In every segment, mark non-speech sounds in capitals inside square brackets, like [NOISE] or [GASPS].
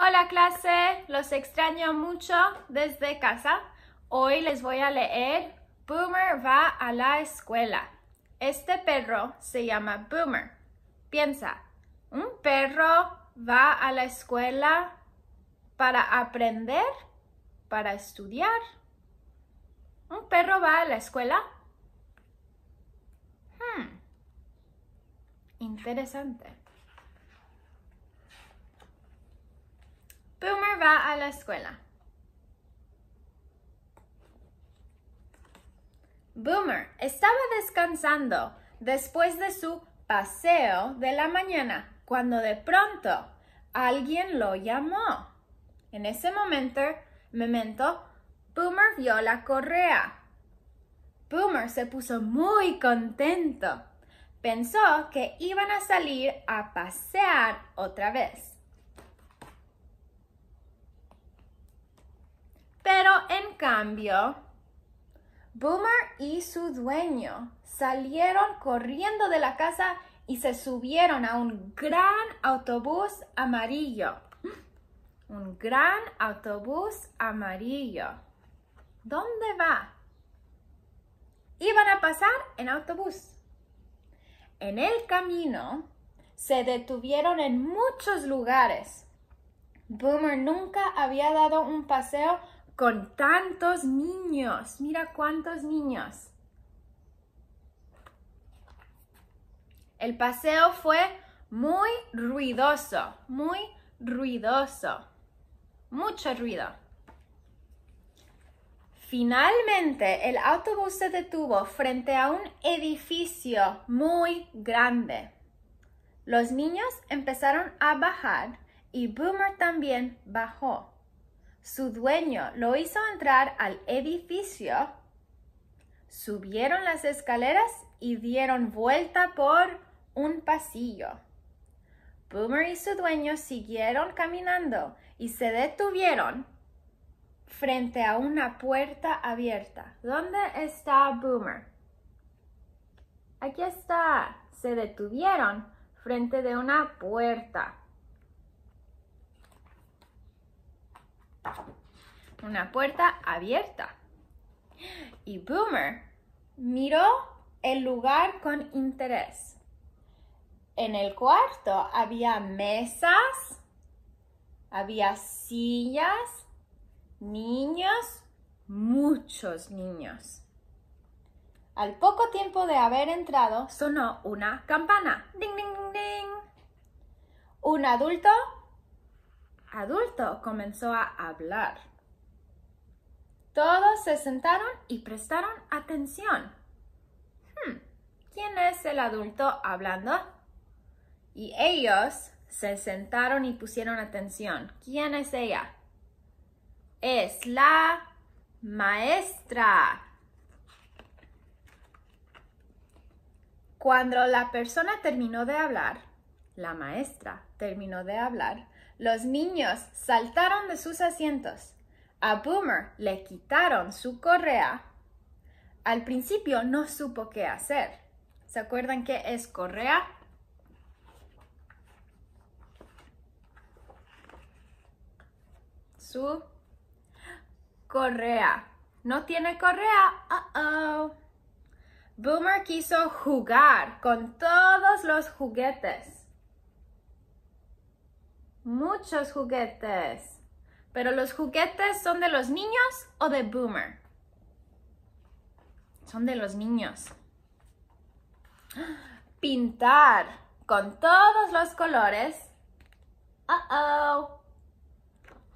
Hola clase, los extraño mucho desde casa. Hoy les voy a leer Boomer va a la escuela. Este perro se llama Boomer. Piensa, ¿un perro va a la escuela para aprender? ¿Para estudiar? ¿Un perro va a la escuela? Hmm. Interesante. va a la escuela. Boomer estaba descansando después de su paseo de la mañana cuando de pronto alguien lo llamó. En ese momento, momento, Boomer vio la correa. Boomer se puso muy contento. Pensó que iban a salir a pasear otra vez. cambio, Boomer y su dueño salieron corriendo de la casa y se subieron a un gran autobús amarillo. [GASPS] Un gran autobús amarillo. ¿Dónde va? Iban a pasar en autobús. En el camino se detuvieron en muchos lugares. Boomer nunca había dado un paseo con tantos niños. Mira cuántos niños. El paseo fue muy ruidoso, muy ruidoso. Mucho ruido. Finalmente, el autobús se detuvo frente a un edificio muy grande. Los niños empezaron a bajar y Boomer también bajó. Su dueño lo hizo entrar al edificio, subieron las escaleras y dieron vuelta por un pasillo. Boomer y su dueño siguieron caminando y se detuvieron frente a una puerta abierta. ¿Dónde está Boomer? Aquí está. Se detuvieron frente de una puerta. Una puerta abierta. Y Boomer miró el lugar con interés. En el cuarto había mesas, había sillas, niños, muchos niños. Al poco tiempo de haber entrado, sonó una campana. Ding, ding, ding, ding. Un adulto adulto comenzó a hablar. Todos se sentaron y prestaron atención. Hmm, ¿Quién es el adulto hablando? Y ellos se sentaron y pusieron atención. ¿Quién es ella? Es la maestra. Cuando la persona terminó de hablar, la maestra terminó de hablar, los niños saltaron de sus asientos. A Boomer le quitaron su correa. Al principio no supo qué hacer. ¿Se acuerdan qué es correa? Su correa. No tiene correa. oh. Boomer quiso jugar con todos los juguetes. Muchos juguetes. Pero los juguetes son de los niños o de Boomer? Son de los niños. [GASPS] Pintar con todos los colores. oh.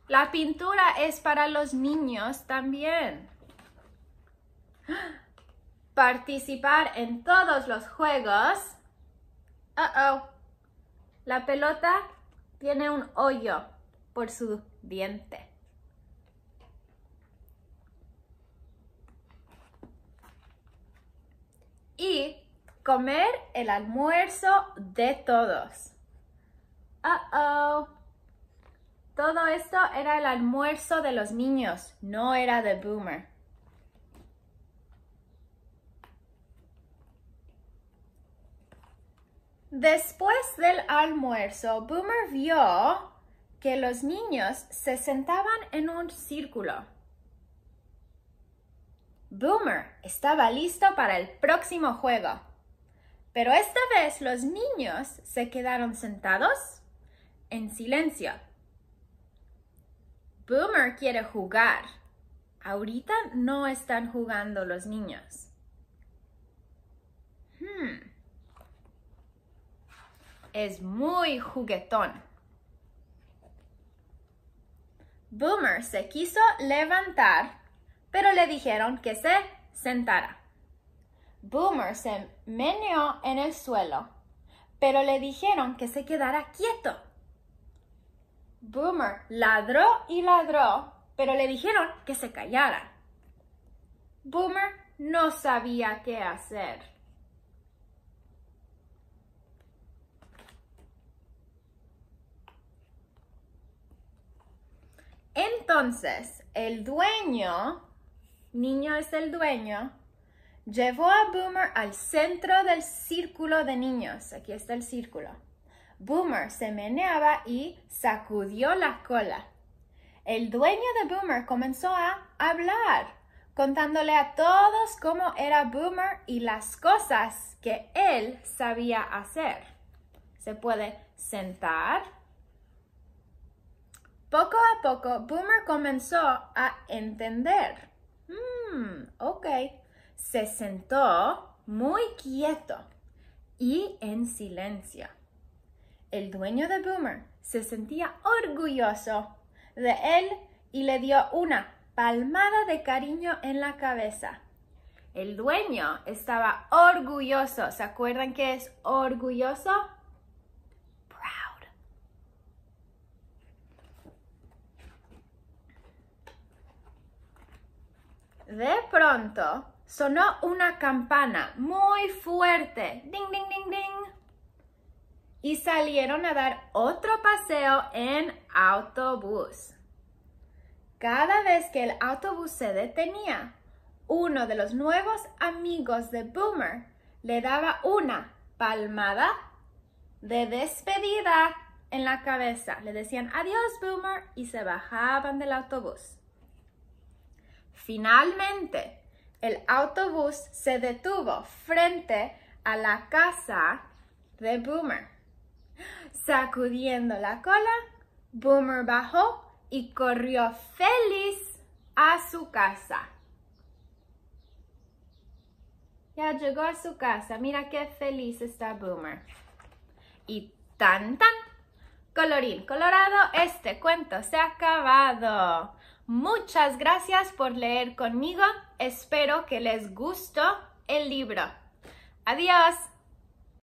La pintura es para los niños también. [GASPS] Participar en todos los juegos. oh. La pelota tiene un hoyo por su diente. Y comer el almuerzo de todos. Uh oh. Todo esto era el almuerzo de los niños, no era de Boomer. Después del almuerzo, Boomer vio que los niños se sentaban en un círculo. Boomer estaba listo para el próximo juego. Pero esta vez los niños se quedaron sentados en silencio. Boomer quiere jugar. Ahorita no están jugando los niños. es muy juguetón. Boomer se quiso levantar, pero le dijeron que se sentara. Boomer se meneó en el suelo, pero le dijeron que se quedara quieto. Boomer ladró y ladró, pero le dijeron que se callara. Boomer no sabía qué hacer. Entonces, el dueño, niño es el dueño, llevó a Boomer al centro del círculo de niños. Aquí está el círculo. Boomer se meneaba y sacudió la cola. El dueño de Boomer comenzó a hablar, contándole a todos cómo era Boomer y las cosas que él sabía hacer. Se puede sentar poco a poco, Boomer comenzó a entender. Mmm, ok. Se sentó muy quieto y en silencio. El dueño de Boomer se sentía orgulloso de él y le dio una palmada de cariño en la cabeza. El dueño estaba orgulloso. ¿Se acuerdan qué es orgulloso? De pronto sonó una campana muy fuerte. Ding, ding, ding, ding. Y salieron a dar otro paseo en autobús. Cada vez que el autobús se detenía, uno de los nuevos amigos de Boomer le daba una palmada de despedida en la cabeza. Le decían adiós, Boomer, y se bajaban del autobús. Finalmente, el autobús se detuvo frente a la casa de Boomer. Sacudiendo la cola, Boomer bajó y corrió feliz a su casa. Ya llegó a su casa, mira qué feliz está Boomer. Y tan tan. Colorín colorado, este cuento se ha acabado. Muchas gracias por leer conmigo. Espero que les gustó el libro. Adiós.